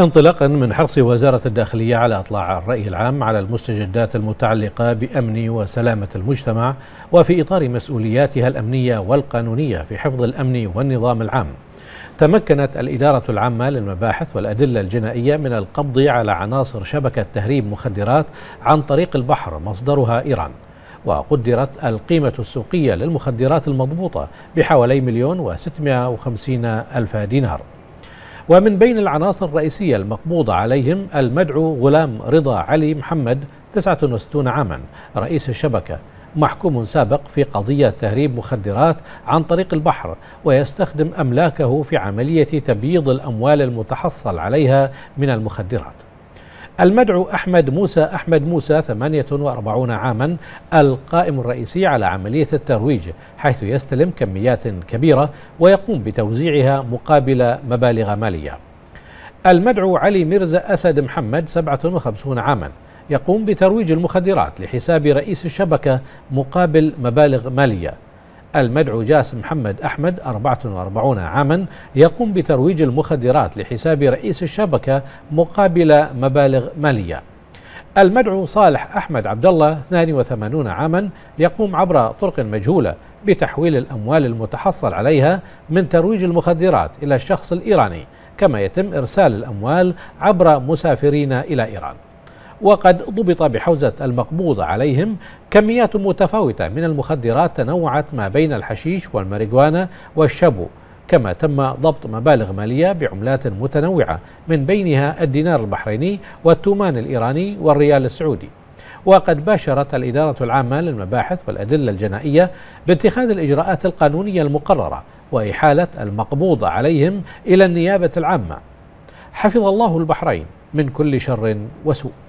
انطلاقا من حرص وزارة الداخلية على إطلاع الرأي العام على المستجدات المتعلقة بأمن وسلامة المجتمع وفي إطار مسؤولياتها الأمنية والقانونية في حفظ الأمن والنظام العام تمكنت الإدارة العامة للمباحث والأدلة الجنائية من القبض على عناصر شبكة تهريب مخدرات عن طريق البحر مصدرها إيران وقدرت القيمة السوقية للمخدرات المضبوطة بحوالي مليون وستمائة وخمسين ألف دينار ومن بين العناصر الرئيسية المقبوضة عليهم المدعو غلام رضا علي محمد 69 عاما رئيس الشبكة محكوم سابق في قضية تهريب مخدرات عن طريق البحر ويستخدم أملاكه في عملية تبييض الأموال المتحصل عليها من المخدرات المدعو أحمد موسى أحمد موسى 48 عاما القائم الرئيسي على عملية الترويج حيث يستلم كميات كبيرة ويقوم بتوزيعها مقابل مبالغ مالية المدعو علي ميرزا أسد محمد 57 عاما يقوم بترويج المخدرات لحساب رئيس الشبكة مقابل مبالغ مالية المدعو جاسم محمد أحمد 44 عاما يقوم بترويج المخدرات لحساب رئيس الشبكة مقابل مبالغ مالية المدعو صالح أحمد عبد الله 82 عاما يقوم عبر طرق مجهولة بتحويل الأموال المتحصل عليها من ترويج المخدرات إلى الشخص الإيراني كما يتم إرسال الأموال عبر مسافرين إلى إيران وقد ضبط بحوزة المقبوض عليهم كميات متفاوتة من المخدرات تنوعت ما بين الحشيش والماريجوانا والشابو كما تم ضبط مبالغ مالية بعملات متنوعة من بينها الدينار البحريني والتومان الإيراني والريال السعودي وقد باشرت الإدارة العامة للمباحث والأدلة الجنائية باتخاذ الإجراءات القانونية المقررة وإحالة المقبوض عليهم إلى النيابة العامة حفظ الله البحرين من كل شر وسوء